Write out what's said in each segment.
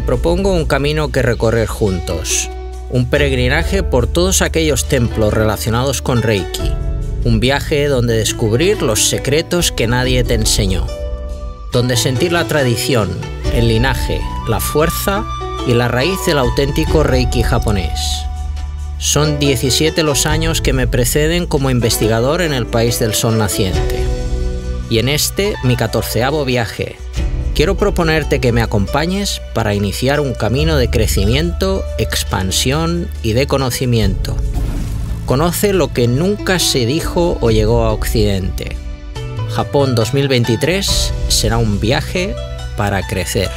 propongo un camino que recorrer juntos. Un peregrinaje por todos aquellos templos relacionados con Reiki. Un viaje donde descubrir los secretos que nadie te enseñó. Donde sentir la tradición, el linaje, la fuerza y la raíz del auténtico Reiki japonés. Son 17 los años que me preceden como investigador en el país del sol naciente. Y en este, mi catorceavo viaje, Quiero proponerte que me acompañes para iniciar un camino de crecimiento, expansión y de conocimiento. Conoce lo que nunca se dijo o llegó a Occidente. Japón 2023 será un viaje para crecer.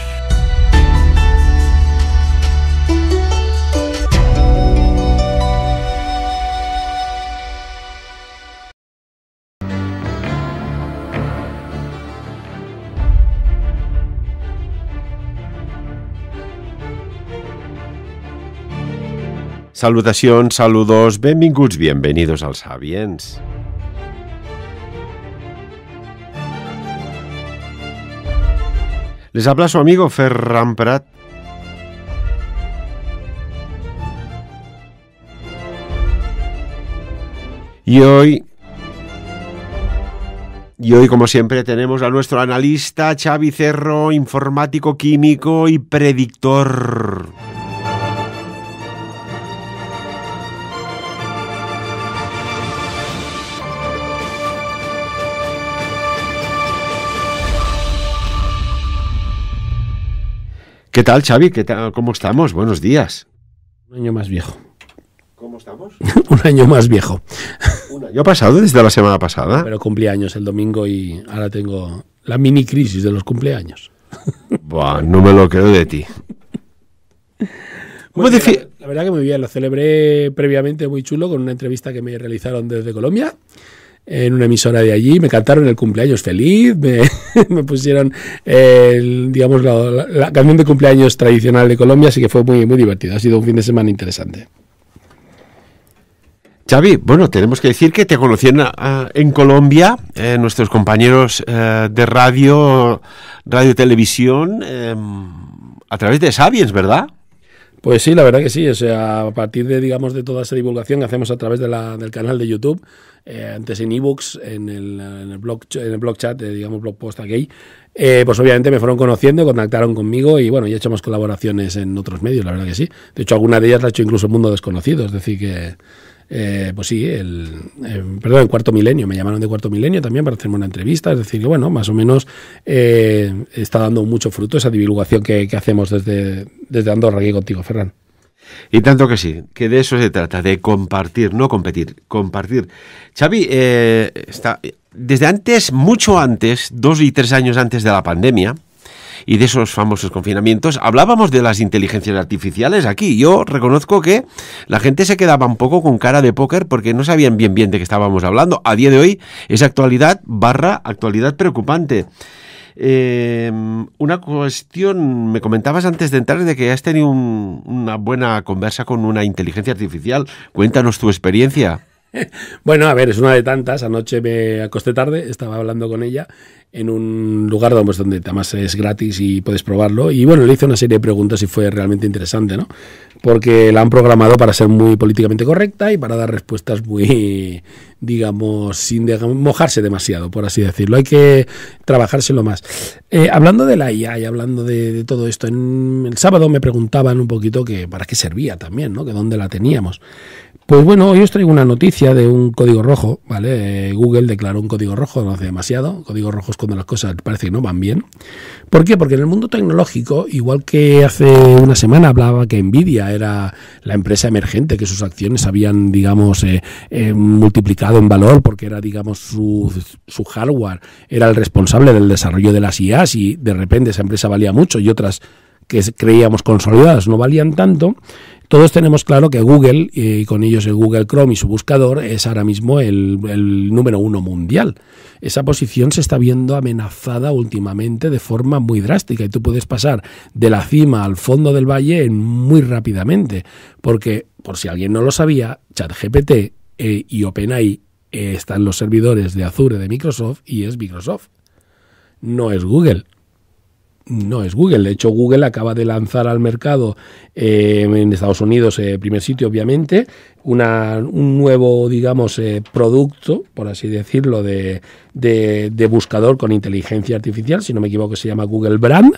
Salutación, saludos, benvinguts, bienvenidos al Sabiens. Les habla su amigo Ferran Prat. Y hoy y hoy, como siempre, tenemos a nuestro analista Xavi Cerro, informático químico y predictor. ¿Qué tal, Xavi? ¿Cómo estamos? Buenos días. Un año más viejo. ¿Cómo estamos? un año más viejo. Yo he pasado, desde la semana pasada. Pero cumplí años el domingo y ahora tengo la mini crisis de los cumpleaños. Buah, no me lo creo de ti. la, la verdad que muy bien, lo celebré previamente muy chulo con una entrevista que me realizaron desde Colombia en una emisora de allí, me cantaron el cumpleaños feliz, me, pusieron el, digamos la, canción de cumpleaños tradicional de Colombia, así que fue muy, muy divertido, ha sido un fin de semana interesante. Xavi, bueno, tenemos que decir que te conocían en Colombia, eh, nuestros compañeros eh, de radio, radio televisión, em, a través de Sabiens, ¿verdad? Pues sí, la verdad que sí. O sea, a partir de, digamos, de toda esa divulgación que hacemos a través del canal de YouTube, eh, antes en ebooks, en el, en el blog, en el blog chat, digamos, blog post aquí, eh, pues obviamente me fueron conociendo, contactaron conmigo y bueno, ya echamos colaboraciones en otros medios, la verdad que sí. De hecho, alguna de ellas la ha hecho incluso el mundo desconocido, es decir que eh, pues sí, el, eh, perdón, el cuarto milenio, me llamaron de cuarto milenio también para hacerme una entrevista, es decir, que bueno, más o menos eh, está dando mucho fruto esa divulgación que, hacemos desde, desde Andorra aquí contigo, Ferran. Y tanto que sí, que de eso se trata, de compartir, no competir, compartir. Xavi, está, desde antes, mucho antes, dos y tres años antes de la pandemia, y de esos famosos confinamientos, hablábamos de las inteligencias artificiales aquí. Yo reconozco que la gente se quedaba un poco con cara de póker porque no sabían bien bien de qué estábamos hablando. A día de hoy es actualidad barra actualidad preocupante. Eh, una cuestión, me comentabas antes de entrar de que has tenido una buena conversa con una inteligencia artificial. Cuéntanos tu experiencia. Bueno, a ver, es una de tantas. Anoche me acosté tarde, estaba hablando con ella en un lugar donde además pues, es gratis y puedes probarlo. Y bueno, le hice una serie de preguntas y fue realmente interesante, ¿no? Porque la han programado para ser muy políticamente correcta y para dar respuestas muy, digamos, sin mojarse demasiado, por así decirlo. Hay que trabajárselo más. Eh, hablando de la IA y hablando de, todo esto, en, el sábado me preguntaban un poquito que para qué servía también, ¿no? Que dónde la teníamos. Pues bueno, hoy os traigo una noticia de un código rojo, ¿vale? Eh, Google declaró un código rojo no hace demasiado, código rojo cuando las cosas parece que no van bien. ¿Por qué? Porque en el mundo tecnológico, igual que hace una semana hablaba que Nvidia era la empresa emergente, que sus acciones habían, digamos, eh, eh, multiplicado en valor porque era, digamos, su, su hardware, era el responsable del desarrollo de las IAs y de repente esa empresa valía mucho y otras que creíamos consolidadas no valían tanto, todos tenemos claro que Google, y con ellos el Google Chrome y su buscador, es ahora mismo el, número uno mundial. Esa posición se está viendo amenazada últimamente de forma muy drástica y tú puedes pasar de la cima al fondo del valle muy rápidamente, porque, por si alguien no lo sabía, ChatGPT eh, y OpenAI eh, están los servidores de Azure de Microsoft y es Microsoft, no es Google no es Google. De hecho, Google acaba de lanzar al mercado eh, en Estados Unidos, eh, primer sitio obviamente, una, un nuevo, digamos, eh, producto, por así decirlo, de, de buscador con inteligencia artificial, si no me equivoco, se llama Google Brand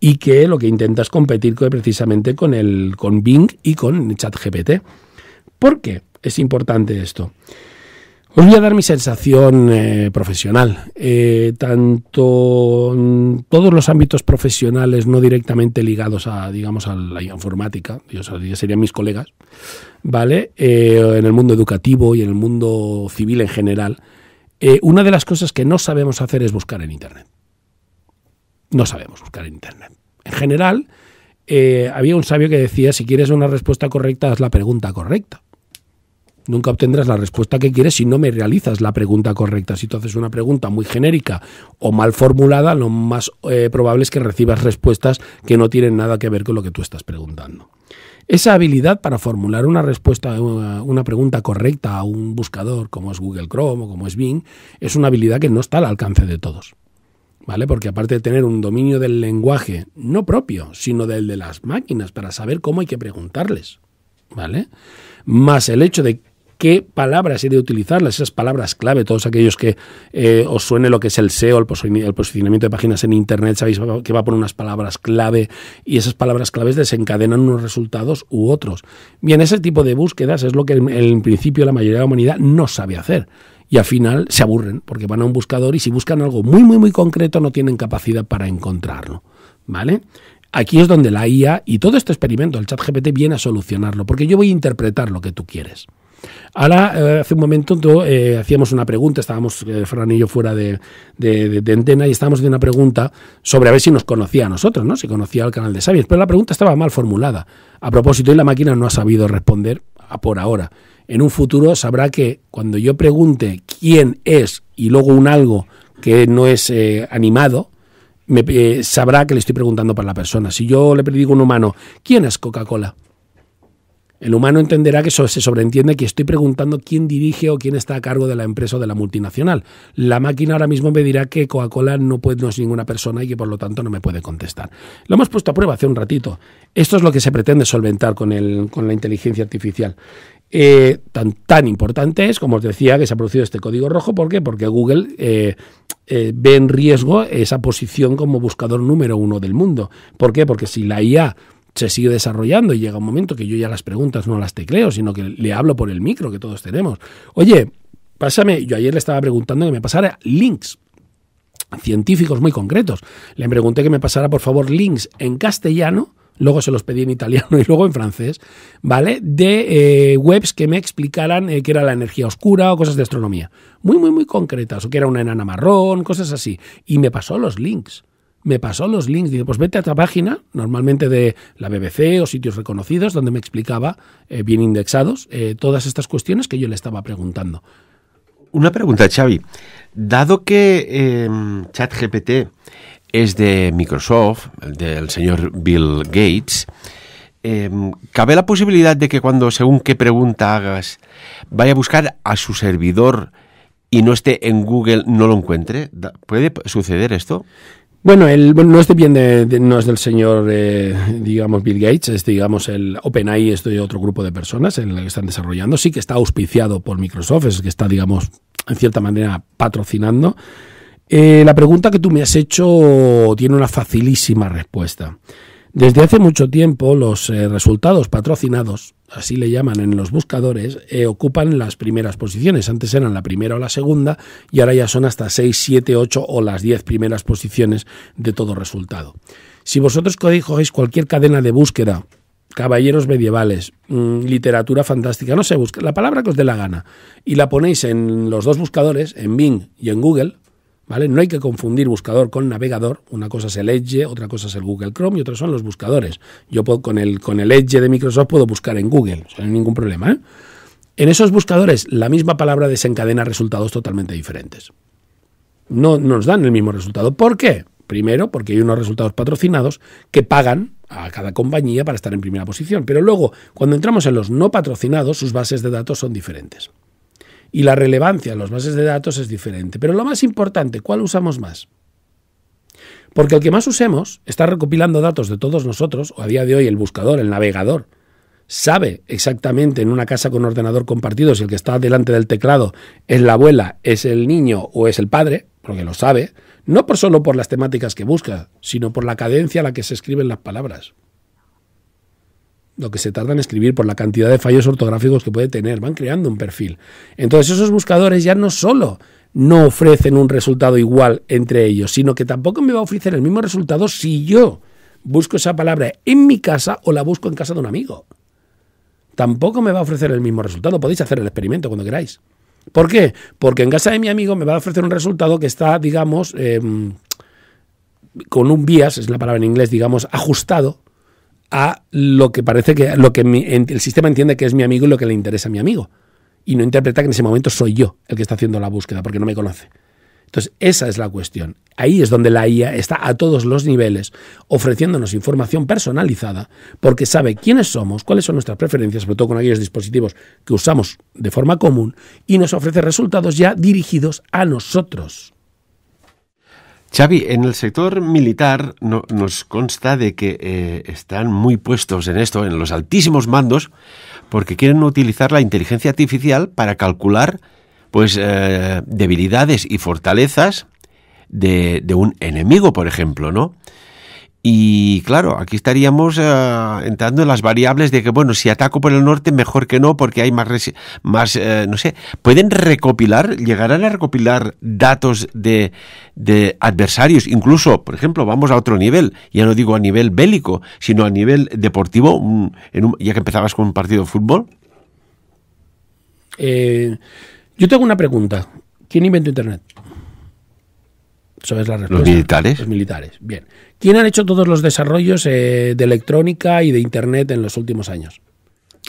y que lo que intenta es competir precisamente con, el, con Bing y con ChatGPT. ¿Por qué es importante esto? Os voy a dar mi sensación eh, profesional. Eh, tanto en todos los ámbitos profesionales no directamente ligados a, digamos, a la informática, yo serían mis colegas, ¿vale? Eh, en el mundo educativo y en el mundo civil en general, una de las cosas que no sabemos hacer es buscar en Internet. No sabemos buscar en Internet. En general, había un sabio que decía, si quieres una respuesta correcta, haz la pregunta correcta nunca obtendrás la respuesta que quieres si no me realizas la pregunta correcta. Si tú haces una pregunta muy genérica o mal formulada, lo más eh, probable es que recibas respuestas que no tienen nada que ver con lo que tú estás preguntando. Esa habilidad para formular una respuesta eh, una pregunta correcta a un buscador como es Google Chrome o como es Bing es una habilidad que no está al alcance de todos. ¿Vale? Porque aparte de tener un dominio del lenguaje, no propio, sino del de las máquinas, para saber cómo hay que preguntarles, ¿vale? Más el hecho de qué palabras he de utilizarlas, esas palabras clave, todos aquellos que eh, os suene lo que es el SEO, el posicionamiento de páginas en Internet, sabéis que va por unas palabras clave y esas palabras claves desencadenan unos resultados u otros. Bien, ese tipo de búsquedas es lo que en, principio la mayoría de la humanidad no sabe hacer y al final se aburren porque van a un buscador y si buscan algo muy muy muy concreto no tienen capacidad para encontrarlo, ¿vale? Aquí es donde la IA y todo este experimento, el chat GPT, viene a solucionarlo, porque yo voy a interpretar lo que tú quieres. Ahora, eh, hace un momento eh, hacíamos una pregunta, estábamos eh, Fran y yo fuera de, de, antena y estábamos haciendo una pregunta sobre a ver si nos conocía a nosotros, ¿no? si conocía al canal de sabios, pero la pregunta estaba mal formulada. A propósito, y la máquina no ha sabido responder a por ahora. En un futuro sabrá que cuando yo pregunte quién es y luego un algo que no es animado, me, sabrá que le estoy preguntando para la persona. Si yo le digo a un humano, ¿quién es Coca-Cola? El humano entenderá que se sobreentiende que estoy preguntando quién dirige o quién está a cargo de la empresa o de la multinacional. La máquina ahora mismo me dirá que Coca-Cola no, puede, no es ninguna persona y que por lo tanto no me puede contestar. Lo hemos puesto a prueba hace un ratito. Esto es lo que se pretende solventar con, la inteligencia artificial. Eh, tan, importante es, como os decía, que se ha producido este código rojo. ¿Por qué? Porque Google eh, eh, ve en riesgo esa posición como buscador número uno del mundo. ¿Por qué? Porque si la IA se sigue desarrollando y llega un momento que yo ya las preguntas no las tecleo, sino que le hablo por el micro que todos tenemos. Oye, pásame, yo ayer le estaba preguntando que me pasara links científicos muy concretos. Le pregunté que me pasara, por favor, links en castellano luego se los pedí en italiano y luego en francés, ¿vale? De eh, webs que me explicaran que eh, qué era la energía oscura o cosas de astronomía. Muy, muy, muy concretas, o que era una enana marrón, cosas así. Y me pasó los links me pasó los links, digo, pues vete a otra página, normalmente de la BBC o sitios reconocidos, donde me explicaba, eh, bien indexados, eh, todas estas cuestiones que yo le estaba preguntando. Una pregunta, Xavi. Dado que em, ChatGPT es de Microsoft, del señor Bill Gates, em, ¿cabe la posibilidad de que cuando según qué pregunta hagas, vaya a buscar a su servidor y no esté en Google, no lo encuentre? ¿Puede suceder esto? Bueno, no es bien de, no es del señor, eh, digamos, Bill Gates, es, digamos, el OpenAI es de otro grupo de personas en el que están desarrollando. Sí que está auspiciado por Microsoft, es que está, digamos, en cierta manera patrocinando. Eh, la pregunta que tú me has hecho tiene una facilísima respuesta. Desde hace mucho tiempo los eh, resultados patrocinados, así le llaman en los buscadores, eh, ocupan las primeras posiciones. Antes eran la primera o la segunda y ahora ya son hasta 6, 7, 8 o las 10 primeras posiciones de todo resultado. Si vosotros codijáis cualquier cadena de búsqueda, caballeros medievales, mm, literatura fantástica, no sé, busca la palabra que os dé la gana y la ponéis en los dos buscadores, en Bing y en Google, no hay que confundir buscador con navegador. Una cosa es el Edge, otra cosa es el Google Chrome y otras son los buscadores. Yo puedo, con, el, con el Edge de Microsoft puedo buscar en Google, sin ningún problema. ¿eh? En esos buscadores, la misma palabra desencadena resultados totalmente diferentes. No nos dan el mismo resultado. ¿Por qué? Primero, porque hay unos resultados patrocinados que pagan a cada compañía para estar en primera posición. Pero luego, cuando entramos en los no patrocinados, sus bases de datos son diferentes y la relevancia en las bases de datos es diferente. Pero lo más importante, ¿cuál usamos más? Porque el que más usemos está recopilando datos de todos nosotros, o a día de hoy el buscador, el navegador, sabe exactamente en una casa con ordenador compartido si el que está delante del teclado es la abuela, es el niño o es el padre, porque lo sabe, no por solo por las temáticas que busca, sino por la cadencia a la que se escriben las palabras lo que se tarda en escribir por la cantidad de fallos ortográficos que puede tener. Van creando un perfil. Entonces esos buscadores ya no solo no ofrecen un resultado igual entre ellos, sino que tampoco me va a ofrecer el mismo resultado si yo busco esa palabra en mi casa o la busco en casa de un amigo. Tampoco me va a ofrecer el mismo resultado. Podéis hacer el experimento cuando queráis. ¿Por qué? Porque en casa de mi amigo me va a ofrecer un resultado que está, digamos, em, con un bias, es la palabra en inglés, digamos, ajustado a lo que parece que lo que el sistema entiende que es mi amigo y lo que le interesa a mi amigo. Y no interpreta que en ese momento soy yo el que está haciendo la búsqueda porque no me conoce. Entonces, esa es la cuestión. Ahí es donde la IA está a todos los niveles, ofreciéndonos información personalizada, porque sabe quiénes somos, cuáles son nuestras preferencias, sobre todo con aquellos dispositivos que usamos de forma común, y nos ofrece resultados ya dirigidos a nosotros. Xavi, en el sector militar nos consta de que eh, están muy puestos en esto, en los altísimos mandos, porque quieren utilizar la inteligencia artificial para calcular pues eh, debilidades y fortalezas de, de, un enemigo, por ejemplo, ¿no? Y claro, aquí estaríamos eh, entrando en las variables de que, bueno, si ataco por el norte, mejor que no, porque hay más, más eh, no sé, pueden recopilar, llegarán a recopilar datos de, de, adversarios, incluso, por ejemplo, vamos a otro nivel, ya no digo a nivel bélico, sino a nivel deportivo, ya que empezabas con un partido de fútbol. Eh, yo tengo una pregunta. ¿Quién inventó Internet? ¿Los militares? Los militares, bien. ¿Quién han hecho todos los desarrollos eh, de electrónica y de Internet en los últimos años?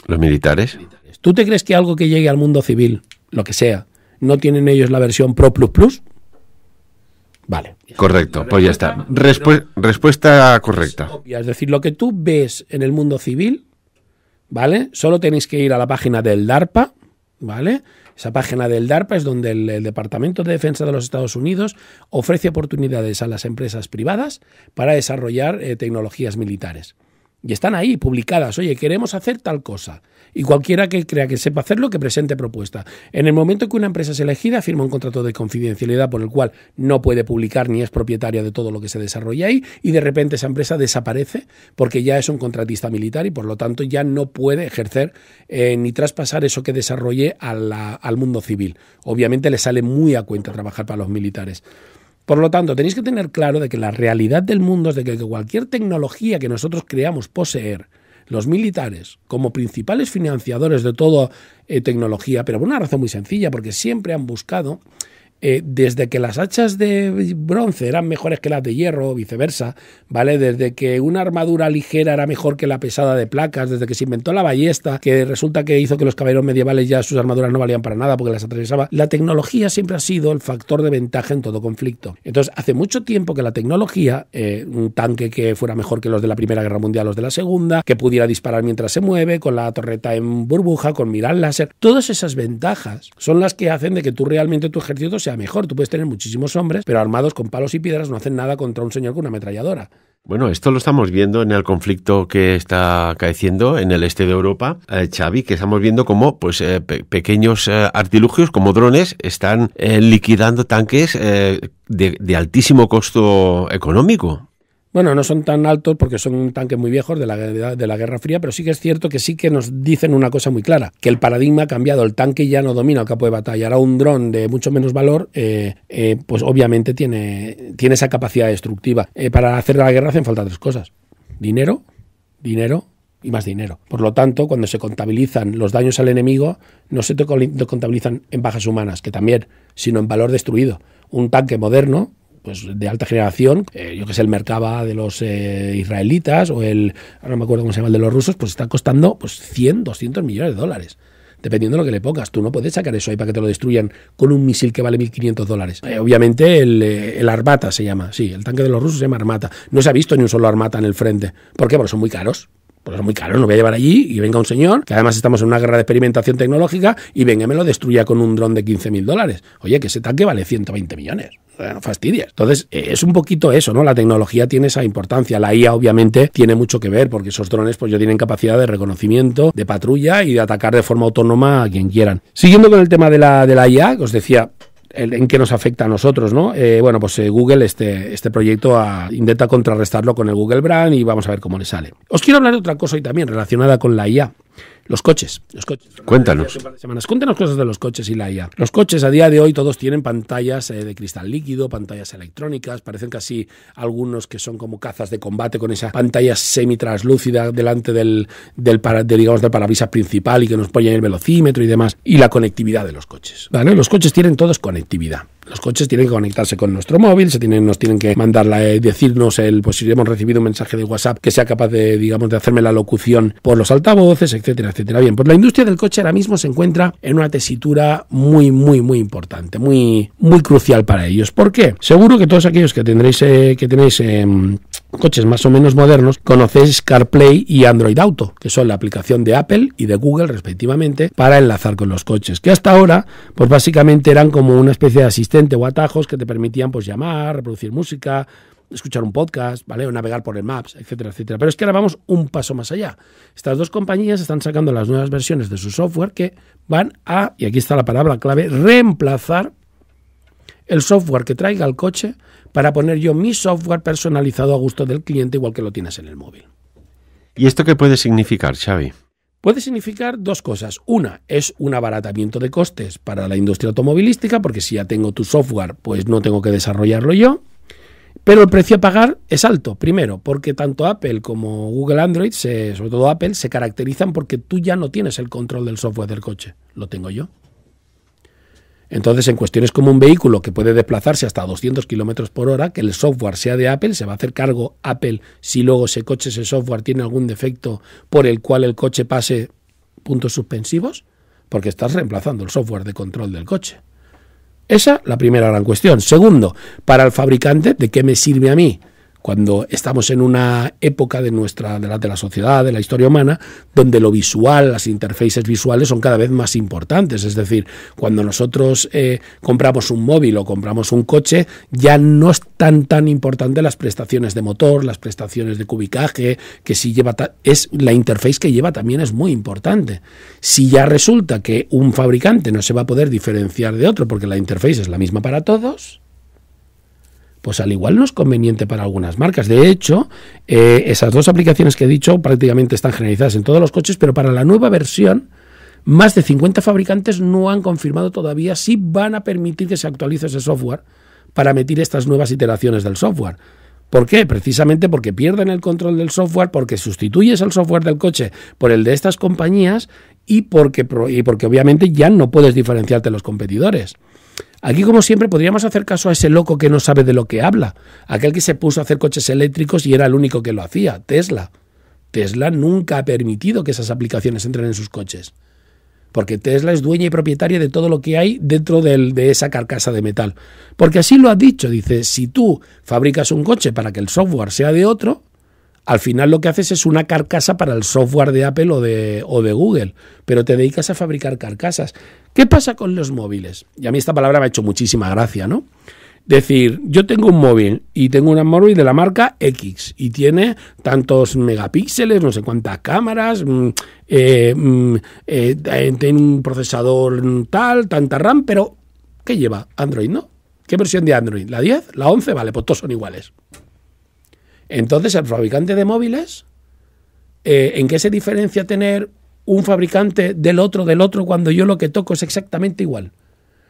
Los militares. ¿Tú te crees que algo que llegue al mundo civil, lo que sea, no tienen ellos la versión Pro Plus Plus? Vale. Correcto, pues ya está. respuesta correcta. es decir, lo que tú ves en el mundo civil, ¿vale? Solo tenéis que ir a la página del DARPA, ¿vale? Esa página del DARPA es donde el, Departamento de Defensa de los Estados Unidos ofrece oportunidades a las empresas privadas para desarrollar eh, tecnologías militares. Y están ahí publicadas, oye, queremos hacer tal cosa. Y cualquiera que crea que sepa hacerlo, que presente propuesta. En el momento que una empresa es elegida, firma un contrato de confidencialidad por el cual no puede publicar ni es propietaria de todo lo que se desarrolla ahí, y de repente esa empresa desaparece porque ya es un contratista militar y por lo tanto ya no puede ejercer eh, ni traspasar eso que desarrolle al mundo civil. Obviamente le sale muy a cuenta trabajar para los militares. Por lo tanto, tenéis que tener claro de que la realidad del mundo es de que cualquier tecnología que nosotros creamos poseer, los militares, como principales financiadores de toda eh, tecnología, pero por una razón muy sencilla, porque siempre han buscado eh, desde que las hachas de bronce eran mejores que las de hierro, o viceversa, ¿vale? Desde que una armadura ligera era mejor que la pesada de placas, desde que se inventó la ballesta, que resulta que hizo que los caballeros medievales ya sus armaduras no valían para nada porque las atravesaba, la tecnología siempre ha sido el factor de ventaja en todo conflicto. Entonces, hace mucho tiempo que la tecnología, eh, un tanque que fuera mejor que los de la Primera Guerra Mundial, los de la Segunda, que pudiera disparar mientras se mueve, con la torreta en burbuja, con mirar láser, todas esas ventajas son las que hacen de que tú realmente tu ejército sea mejor. Tú puedes tener muchísimos hombres, pero armados con palos y piedras no hacen nada contra un señor con una ametralladora. Bueno, esto lo estamos viendo en el conflicto que está caeciendo en el este de Europa, eh, Xavi, que estamos viendo como pues, eh, pequeños eh, artilugios como drones están eh, liquidando tanques de, altísimo costo económico. Bueno, no son tan altos porque son tanques muy viejos de la, de la Guerra Fría, pero sí que es cierto que sí que nos dicen una cosa muy clara, que el paradigma ha cambiado, el tanque ya no domina el campo de batalla, ahora un dron de mucho menos valor, eh, eh, pues obviamente tiene, tiene esa capacidad destructiva. Eh, para hacer la guerra hacen falta tres cosas, dinero, dinero y más dinero. Por lo tanto, cuando se contabilizan los daños al enemigo, no se te contabilizan en bajas humanas, que también, sino en valor destruido. Un tanque moderno pues, de alta generación, eh, yo que sé, el mercaba de los eh, israelitas o el, ahora no me acuerdo cómo se llama, el de los rusos, pues está costando pues 100, 200 millones de dólares dependiendo de lo que le pongas. Tú no puedes sacar eso ahí para que te lo destruyan con un misil que vale 1.500 dólares. Eh, obviamente el, el, Armata se llama, sí, el tanque de los rusos se llama Armata. No se ha visto ni un solo Armata en el frente. ¿Por qué? Porque son muy caros. Porque son muy caros, no voy a llevar allí y venga un señor, que además estamos en una guerra de experimentación tecnológica, y venga me lo destruya con un dron de 15.000 dólares. Oye, que ese tanque vale 120 millones, fastidia, Entonces, eh, es un poquito eso, ¿no? La tecnología tiene esa importancia. La IA, obviamente, tiene mucho que ver porque esos drones, pues tienen capacidad de reconocimiento, de patrulla y de atacar de forma autónoma a quien quieran. Siguiendo con el tema de la, de la IA, os decía, en qué nos afecta a nosotros, ¿no? Eh, bueno, pues eh, Google, este, este proyecto ah, intenta contrarrestarlo con el Google Brand y vamos a ver cómo le sale. Os quiero hablar de otra cosa hoy también relacionada con la IA. Los coches, los coches. Cuéntanos. Semanas. Cuéntanos cosas de los coches y la IA. Los coches a día de hoy todos tienen pantallas eh, de cristal líquido, pantallas electrónicas, parecen casi algunos que son como cazas de combate con esa pantalla semi-translúcida delante del, del, digamos, del parabrisas principal y que nos ponen el velocímetro y demás. Y la conectividad de los coches. ¿vale? Los coches tienen todos conectividad los coches tienen que conectarse con nuestro móvil, se tienen, nos tienen que mandar la, eh, decirnos el, pues si hemos recibido un mensaje de WhatsApp que sea capaz de, digamos, de hacerme la locución por los altavoces, etcétera, etcétera. Bien, pues la industria del coche ahora mismo se encuentra en una tesitura muy, muy, muy importante, muy, muy crucial para ellos. ¿Por qué? Seguro que todos aquellos que tendréis, eh, que tenéis em, coches más o menos modernos, conocéis CarPlay y Android Auto, que son la aplicación de Apple y de Google respectivamente para enlazar con los coches, que hasta ahora pues básicamente eran como una especie de asistente o atajos que te permitían pues llamar, reproducir música, escuchar un podcast, ¿vale? O navegar por el Maps, etcétera, etcétera. Pero es que ahora vamos un paso más allá. Estas dos compañías están sacando las nuevas versiones de su software que van a, y aquí está la palabra clave, reemplazar el software que traiga el coche para poner yo mi software personalizado a gusto del cliente igual que lo tienes en el móvil. ¿Y esto qué puede significar, Xavi? Puede significar dos cosas. Una es un abaratamiento de costes para la industria automovilística, porque si ya tengo tu software, pues no tengo que desarrollarlo yo. Pero el precio a pagar es alto, primero, porque tanto Apple como Google Android, sobre todo Apple, se caracterizan porque tú ya no tienes el control del software del coche, lo tengo yo. Entonces, en cuestiones como un vehículo que puede desplazarse hasta 200 kilómetros por hora, que el software sea de Apple, se va a hacer cargo Apple si luego ese coche, ese software tiene algún defecto por el cual el coche pase puntos suspensivos, porque estás reemplazando el software de control del coche. Esa la primera gran cuestión. Segundo, para el fabricante, ¿de qué me sirve a mí cuando estamos en una época de nuestra de la, sociedad, de la historia humana, donde lo visual, las interfaces visuales son cada vez más importantes. Es decir, cuando nosotros eh, compramos un móvil o compramos un coche, ya no es tan tan importante las prestaciones de motor, las prestaciones de cubicaje, que si lleva es la interface que lleva también es muy importante. Si ya resulta que un fabricante no se va a poder diferenciar de otro porque la interface es la misma para todos, pues al igual no es conveniente para algunas marcas. De hecho, eh, esas dos aplicaciones que he dicho prácticamente están generalizadas en todos los coches, pero para la nueva versión, más de 50 fabricantes no han confirmado todavía si van a permitir que se actualice ese software para meter estas nuevas iteraciones del software. ¿Por qué? Precisamente porque pierden el control del software, porque sustituyes el software del coche por el de estas compañías y porque, y porque obviamente ya no puedes diferenciarte de los competidores. Aquí, como siempre, podríamos hacer caso a ese loco que no sabe de lo que habla, aquel que se puso a hacer coches eléctricos y era el único que lo hacía, Tesla. Tesla nunca ha permitido que esas aplicaciones entren en sus coches, porque Tesla es dueña y propietaria de todo lo que hay dentro de esa carcasa de metal. Porque así lo ha dicho, dice, si tú fabricas un coche para que el software sea de otro, al final lo que haces es una carcasa para el software de Apple o de Google, pero te dedicas a fabricar carcasas. ¿Qué pasa con los móviles? Y a mí esta palabra me ha hecho muchísima gracia, ¿no? Decir, yo tengo un móvil y tengo un móvil de la marca X y tiene tantos megapíxeles, no sé cuántas cámaras, mm, eh, mm, eh, eh, tiene un procesador tal, tanta RAM, pero ¿qué lleva? Android, ¿no? ¿Qué versión de Android? ¿La 10? ¿La 11? Vale, pues todos son iguales. Entonces, el fabricante de móviles, ¿en qué se diferencia tener un fabricante del otro, del otro, cuando yo lo que toco es exactamente igual.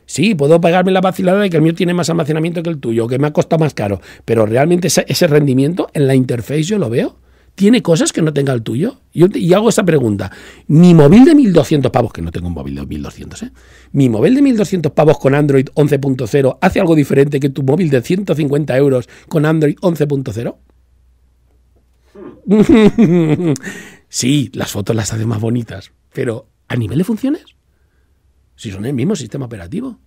Sí, puedo pagarme la vacilada de que el mío tiene más almacenamiento que el tuyo, que me ha costado más caro, pero realmente ese, rendimiento en la interface yo lo veo. ¿Tiene cosas que no tenga el tuyo? y hago esa pregunta. Mi móvil de 1200 pavos, que no tengo un móvil de 1200, ¿eh? Mi móvil de 1200 pavos con Android 11.0 hace algo diferente que tu móvil de 150 euros con Android 11.0? Sí, las fotos las hacen más bonitas, pero a nivel de funciones, si son el mismo sistema operativo.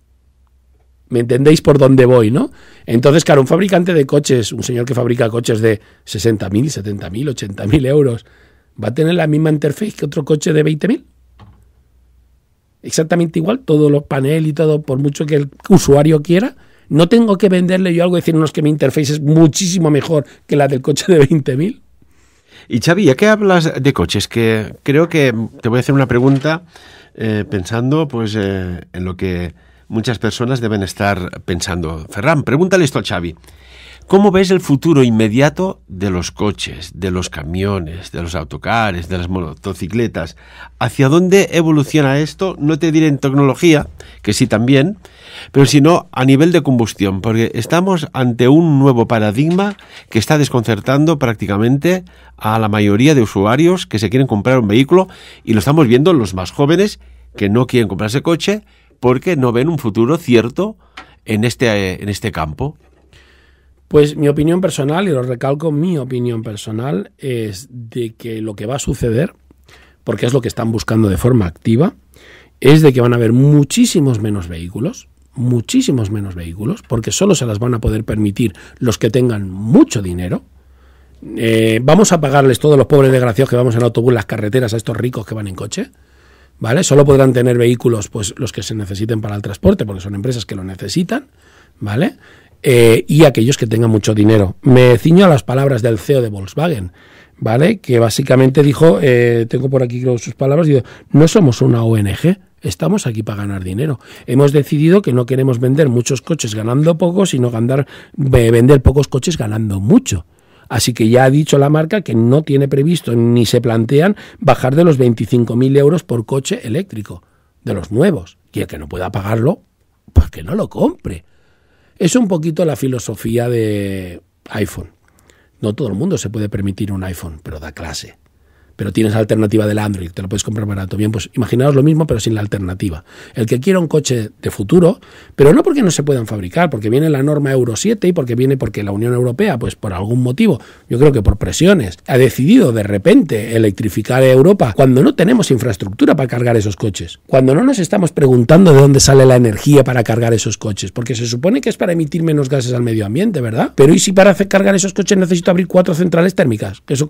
¿Me entendéis por dónde voy, no? Entonces, claro, un fabricante de coches, un señor que fabrica coches de 60.000, 70.000, 80.000 euros, ¿va a tener la misma interfaz que otro coche de 20.000? Exactamente igual, todos los paneles y todo, por mucho que el usuario quiera. No tengo que venderle yo algo y decirnos que mi interface es muchísimo mejor que la del coche de 20.000. Y Xavi, ya que hablas de coches, que creo que te voy a hacer una pregunta eh, pensando pues eh, en lo que muchas personas deben estar pensando. Ferran, pregúntale esto a Xavi. ¿Cómo ves el futuro inmediato de los coches, de los camiones, de los autocares, de las motocicletas? ¿Hacia dónde evoluciona esto? No te diré en tecnología, que sí también, pero sino a nivel de combustión, porque estamos ante un nuevo paradigma que está desconcertando prácticamente a la mayoría de usuarios que se quieren comprar un vehículo y lo estamos viendo en los más jóvenes que no quieren comprarse coche porque no ven un futuro cierto en este, en este campo. Pues mi opinión personal, y lo recalco, mi opinión personal es de que lo que va a suceder, porque es lo que están buscando de forma activa, es de que van a haber muchísimos menos vehículos, muchísimos menos vehículos, porque solo se las van a poder permitir los que tengan mucho dinero. Eh, vamos a pagarles todos los pobres desgraciados que vamos en autobús, las carreteras a estos ricos que van en coche. ¿Vale? Solo podrán tener vehículos pues los que se necesiten para el transporte, porque son empresas que lo necesitan, ¿vale? Eh, y aquellos que tengan mucho dinero. Me ciño a las palabras del CEO de Volkswagen, ¿vale? Que básicamente dijo, eh, tengo por aquí creo sus palabras, no somos una ONG, estamos aquí para ganar dinero. Hemos decidido que no queremos vender muchos coches ganando poco, sino ganar, vender pocos coches ganando mucho. Así que ya ha dicho la marca que no tiene previsto ni se plantean bajar de los 25.000 euros por coche eléctrico, de los nuevos. Y el que no pueda pagarlo, pues que no lo compre. Es un poquito la filosofía de iPhone. No todo el mundo se puede permitir un iPhone, pero da clase pero tienes la alternativa del Android, te lo puedes comprar barato. Bien, pues imaginaos lo mismo, pero sin la alternativa. El que quiera un coche de futuro, pero no porque no se puedan fabricar, porque viene la norma Euro 7 y porque viene porque la Unión Europea, pues por algún motivo, yo creo que por presiones, ha decidido de repente electrificar a Europa cuando no tenemos infraestructura para cargar esos coches, cuando no nos estamos preguntando de dónde sale la energía para cargar esos coches, porque se supone que es para emitir menos gases al medio ambiente, ¿verdad? Pero ¿y si para hacer cargar esos coches necesito abrir cuatro centrales térmicas? Eso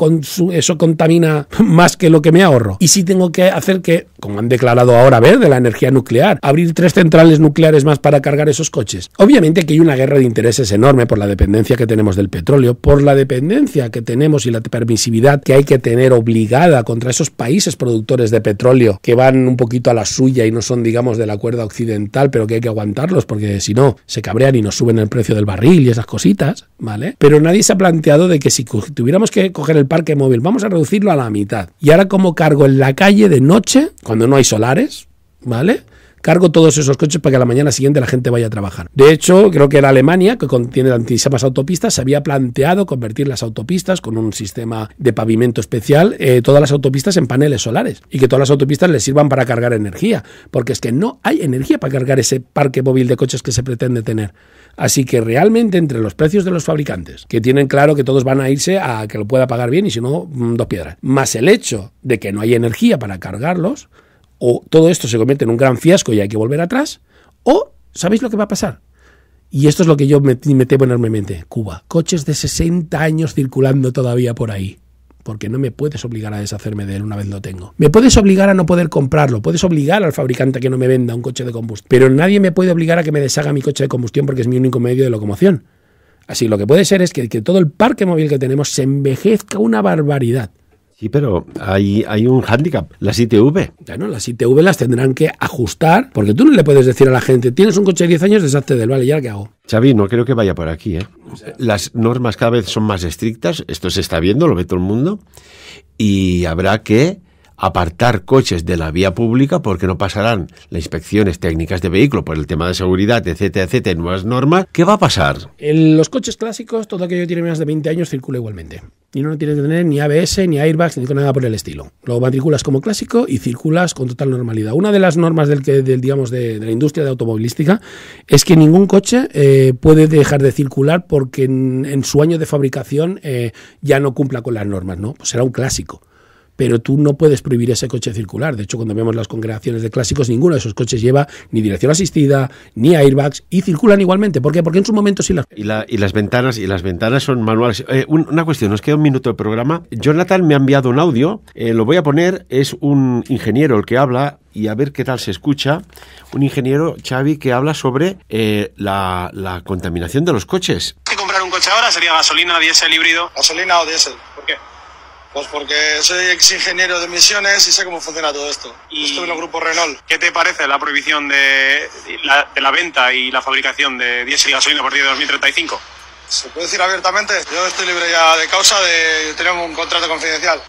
eso contamina más que lo que me ahorro. Y si tengo que hacer que, como han declarado ahora ver de la energía nuclear, abrir tres centrales nucleares más para cargar esos coches. Obviamente que hay una guerra de intereses enorme por la dependencia que tenemos del petróleo, por la dependencia que tenemos y la permisividad que hay que tener obligada contra esos países productores de petróleo que van un poquito a la suya y no son, digamos, de la cuerda occidental, pero que hay que aguantarlos porque si no, se cabrean y nos suben el precio del barril y esas cositas, ¿vale? Pero nadie se ha planteado de que si tuviéramos que coger el parque móvil, vamos a reducirlo a la mitad y ahora como cargo en la calle de noche, cuando no hay solares, ¿vale? cargo todos esos coches para que a la mañana siguiente la gente vaya a trabajar. De hecho, creo que en Alemania, que contiene tantísimas autopistas, se había planteado convertir las autopistas con un sistema de pavimento especial, eh, todas las autopistas en paneles solares y que todas las autopistas les sirvan para cargar energía, porque es que no hay energía para cargar ese parque móvil de coches que se pretende tener. Así que realmente entre los precios de los fabricantes, que tienen claro que todos van a irse a que lo pueda pagar bien y si no, mm, dos piedras, más el hecho de que no hay energía para cargarlos, o todo esto se convierte en un gran fiasco y hay que volver atrás, o ¿sabéis lo que va a pasar? Y esto es lo que yo me, temo enormemente. Cuba, coches de 60 años circulando todavía por ahí porque no me puedes obligar a deshacerme de él una vez lo tengo. Me puedes obligar a no poder comprarlo, puedes obligar al fabricante a que no me venda un coche de combustión, pero nadie me puede obligar a que me deshaga mi coche de combustión porque es mi único medio de locomoción. Así, lo que puede ser es que todo el parque móvil que tenemos se envejezca una barbaridad. Sí, pero hay, hay un hándicap, las ITV. Bueno, las ITV las tendrán que ajustar, porque tú no le puedes decir a la gente, tienes un coche de 10 años, deshazte del vale, ¿y ahora qué hago? Xavi, no creo que vaya por aquí. ¿eh? Las normas cada vez son más estrictas, esto se está viendo, lo ve todo el mundo, y habrá que apartar coches de la vía pública porque no pasarán las inspecciones técnicas de vehículo por el tema de seguridad, etcétera, etcétera, nuevas normas. ¿Qué va a pasar? En los coches clásicos, todo aquello que tiene más de 20 años circula igualmente. Y no tiene que tener ni ABS, ni airbags, ni nada por el estilo. Lo matriculas como clásico y circulas con total normalidad. Una de las normas del digamos, de, la industria de automovilística es que ningún coche eh, puede dejar de circular porque en, su año de fabricación eh, ya no cumpla con las normas, ¿no? Pues será un clásico pero tú no puedes prohibir ese coche circular. De hecho, cuando vemos las congregaciones de clásicos, ninguno de esos coches lleva ni dirección asistida, ni airbags, y circulan igualmente. ¿Por qué? Porque en su momento sí las... Y, las ventanas, y las ventanas son manuales. Eh, una cuestión, nos queda un minuto de programa. Jonathan me ha enviado un audio, eh, lo voy a poner, es un ingeniero el que habla, y a ver qué tal se escucha, un ingeniero, Xavi, que habla sobre eh, la, contaminación de los coches. ¿Qué comprar un coche ahora sería gasolina, diésel, híbrido. Gasolina o diésel. Pues porque soy ex ingeniero de misiones y sé cómo funciona todo esto. Y... Estuve en el grupo Renault. ¿Qué te parece la prohibición de la, venta y la fabricación de diésel y gasolina a partir de 2035? ¿Se puede decir abiertamente? Yo estoy libre ya de causa de tener un contrato confidencial.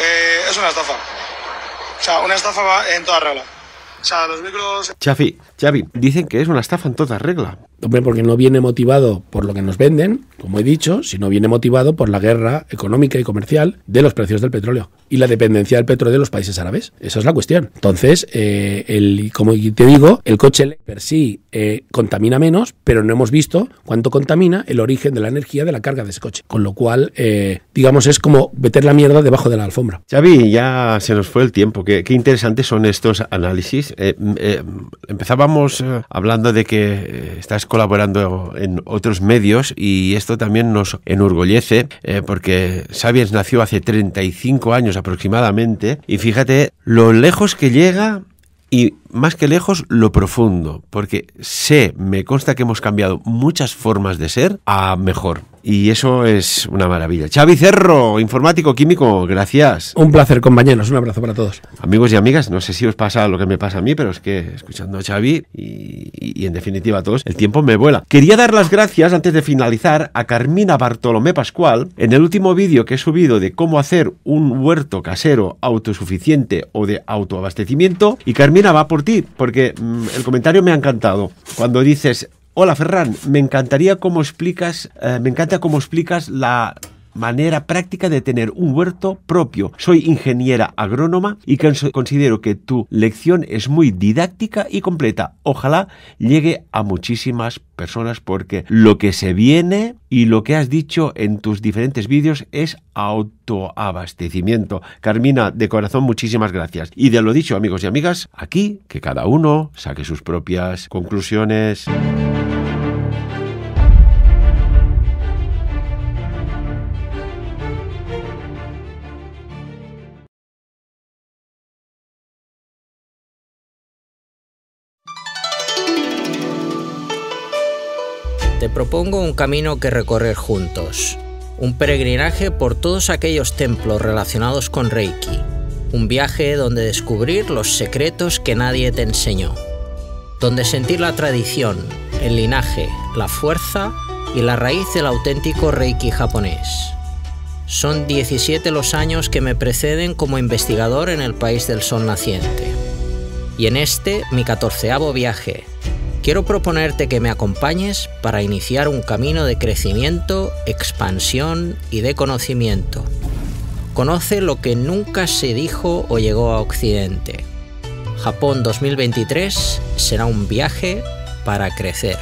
Eh, es una estafa. O sea, una estafa en toda regla. O sea, los vehículos... Chafi, Chavi, dicen que es una estafa en toda regla. Hombre, porque no viene motivado por lo que nos venden, como he dicho, si no viene motivado por la guerra económica y comercial de los precios del petróleo y la dependencia del petróleo de los países árabes. Esa es la cuestión. Entonces, eh, el, como te digo, el coche per sí eh, contamina menos, pero no hemos visto cuánto contamina el origen de la energía de la carga de ese coche. Con lo cual, eh, digamos, es como meter la mierda debajo de la alfombra. Xavi, ya se nos fue el tiempo. Qué, qué interesantes son estos análisis. Mm, empezábamos hablando de que estás colaborando en otros medios y esto también nos enorgullece eh, porque Sabiens nació hace 35 años aproximadamente y fíjate lo lejos que llega y más que lejos lo profundo, porque sé, me consta que hemos cambiado muchas formas de ser a mejor. Y eso es una maravilla. Xavi Cerro, informático químico, gracias. Un placer, compañeros. Un abrazo para todos. Amigos y amigas, no sé si os pasa lo que me pasa a mí, pero es que escuchando a Xavi y, y en definitiva a todos, el tiempo me vuela. Quería dar las gracias antes de finalizar a Carmina Bartolomé Pascual en el último vídeo que he subido de cómo hacer un huerto casero autosuficiente o de autoabastecimiento. Y Carmina va por porque mm, el comentario me ha encantado. Cuando dices, Hola Ferran, me encantaría cómo explicas, eh, me encanta cómo explicas la, manera práctica de tener un huerto propio. Soy ingeniera agrónoma y considero que tu lección es muy didáctica y completa. Ojalá llegue a muchísimas personas porque lo que se viene y lo que has dicho en tus diferentes vídeos es autoabastecimiento. Carmina, de corazón muchísimas gracias. Y de lo dicho, amigos y amigas, aquí que cada uno saque sus propias conclusiones. propongo un camino que recorrer juntos, un peregrinaje por todos aquellos templos relacionados con Reiki, un viaje donde descubrir los secretos que nadie te enseñó, donde sentir la tradición, el linaje, la fuerza y la raíz del auténtico Reiki japonés. Son 17 los años que me preceden como investigador en el país del sol naciente. Y en este, mi catorceavo viaje, Quiero proponerte que me acompañes para iniciar un camino de crecimiento, expansión y de conocimiento. Conoce lo que nunca se dijo o llegó a Occidente. Japón 2023 será un viaje para crecer.